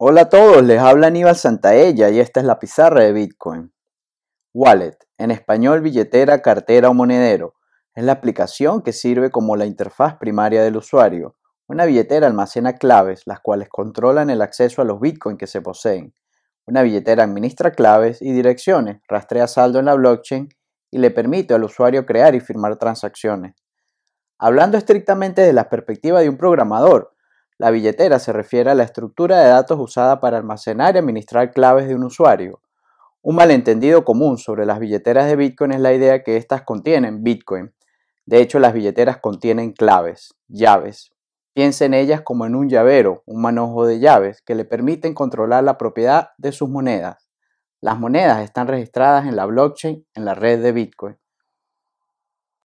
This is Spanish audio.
Hola a todos, les habla Aníbal Santaella y esta es la pizarra de Bitcoin. Wallet, en español billetera, cartera o monedero, es la aplicación que sirve como la interfaz primaria del usuario. Una billetera almacena claves, las cuales controlan el acceso a los Bitcoin que se poseen. Una billetera administra claves y direcciones, rastrea saldo en la blockchain y le permite al usuario crear y firmar transacciones. Hablando estrictamente de la perspectiva de un programador, la billetera se refiere a la estructura de datos usada para almacenar y administrar claves de un usuario. Un malentendido común sobre las billeteras de Bitcoin es la idea que éstas contienen Bitcoin. De hecho, las billeteras contienen claves, llaves. Piensa en ellas como en un llavero, un manojo de llaves, que le permiten controlar la propiedad de sus monedas. Las monedas están registradas en la blockchain, en la red de Bitcoin.